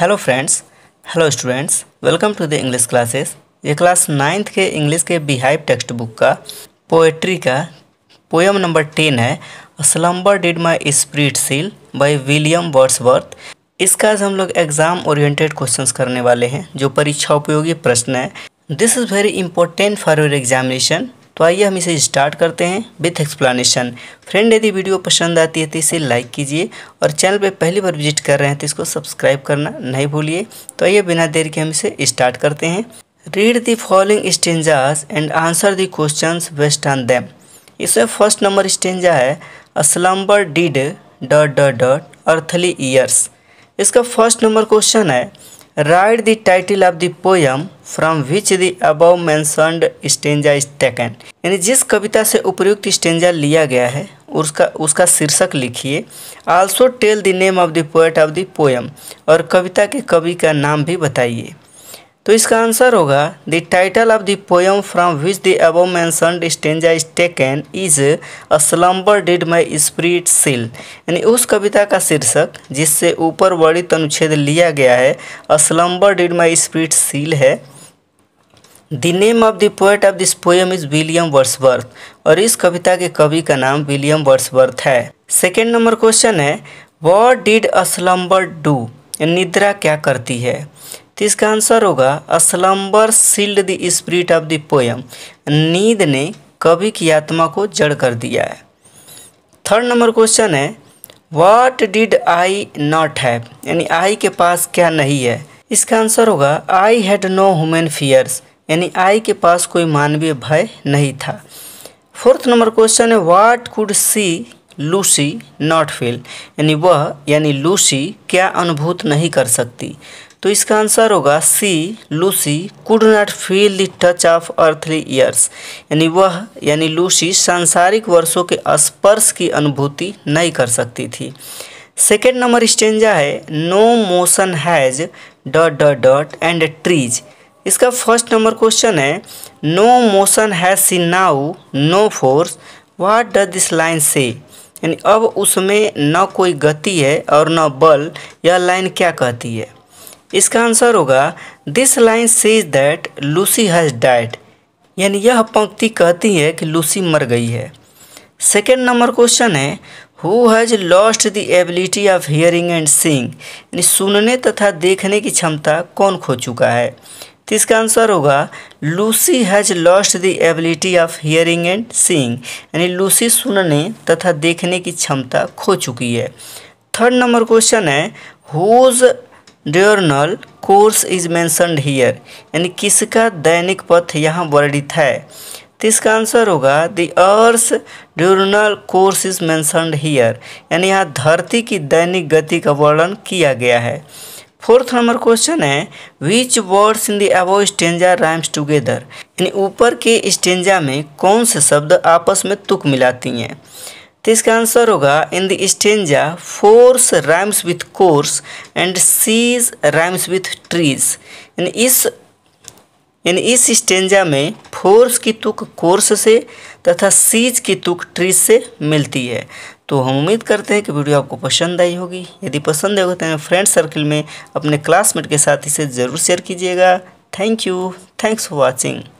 hello friends hello students welcome to the English classes ये class ninth के English के beehive text book का poetry का poem number ten है slumber did my spirit seal by William Wordsworth इसका आज हम लोग एग्जाम ओरिएंटेड क्वेश्चंस करने वाले हैं जो परीक्षा उपयोगी प्रश्न है this is very important for your examination तो आइए हम इसे स्टार्ट करते हैं विथ एक्सप्लानेशन फ्रेंड यदि वीडियो पसंद आती है तो इसे लाइक कीजिए और चैनल पर पहली बार विजिट कर रहे हैं तो इसको सब्सक्राइब करना नहीं भूलिए तो आइए बिना देर के हम इसे स्टार्ट करते हैं read the following stanzas and answer the question based on them इसमें फर्स्ट नंबर स्टेंजा है a slumber did dot dot dot earthly years इसका फर्स्ट नंबर क्वेश्चन है Write the title of the poem from which the above mentioned stanza is taken यानी जिस कविता से उपयुक्त stanza लिया गया है उसका उसका शीर्षक लिखिए also tell the name of the poet of the poem और कविता के कवि का नाम भी बताइए तो इसका आंसर होगा the title of the poem from which the above mentioned stanza is taken is a slumber did my spirit seal यानी उस कविता का शीर्षक जिससे ऊपर वर्णित अनुच्छेद लिया गया है a slumber did my spirit seal है the name of the poet of this poem is William Wordsworth और इस कविता के कवि का नाम विलियम वर्सवर्थ है सेकेंड नंबर क्वेश्चन है what did a slumber do निद्रा क्या करती है तो इसका आंसर होगा a slumber sealed the spirit of the poem नींद ने कवि की आत्मा को जड़ कर दिया है थर्ड नंबर क्वेश्चन है what did I not have यानी आई के पास क्या नहीं है इसका आंसर होगा I had no human fears यानी आई के पास कोई मानवीय भय नहीं था फोर्थ नंबर क्वेश्चन है what could she Lucy not feel यानी वह यानी लूसी क्या अनुभूत नहीं कर सकती तो इसका आंसर होगा she Lucy could not feel the touch of earthly years यानी वह यानी लूसी सांसारिक वर्षों के स्पर्श की अनुभूति नहीं कर सकती थी सेकेंड नंबर स्टेंजा है no motion has dot dot dot and trees इसका फर्स्ट नंबर क्वेश्चन है no motion has she now no force what does this line say यानी अब उसमें न कोई गति है और न बल यह लाइन क्या कहती है इसका आंसर होगा this line says that Lucy has died यानी यह पंक्ति कहती है कि लूसी मर गई है सेकेंड नंबर क्वेश्चन है who has lost the ability of hearing and seeing यानी सुनने तथा देखने की क्षमता कौन खो चुका है तो इसका आंसर होगा Lucy has lost the ability of hearing and seeing यानी लूसी सुनने तथा देखने की क्षमता खो चुकी है थर्ड नंबर क्वेश्चन है whose diurnal course is mentioned here यानी किसका दैनिक पथ यहाँ वर्णित है तो इसका आंसर होगा the earth's diurnal course is mentioned here यानी यहाँ धरती की दैनिक गति का वर्णन किया गया है फोर्थ नंबर क्वेश्चन है which words in the above stanza rhymes together यानी ऊपर के स्टेंजा में कौन से शब्द आपस में तुक मिलाती हैं तो इसका आंसर होगा in the stanza force rhymes with course and seas rhymes with trees इन इस इन इस स्टेंजा में फोर्स की तुक कोर्स से तथा सीज की तुक ट्रीज से मिलती है तो हम उम्मीद करते हैं कि वीडियो आपको पसंद आई होगी यदि पसंद आई होगी तो फ्रेंड सर्कल में अपने क्लासमेट के साथ इसे ज़रूर शेयर कीजिएगा thank you thanks for watching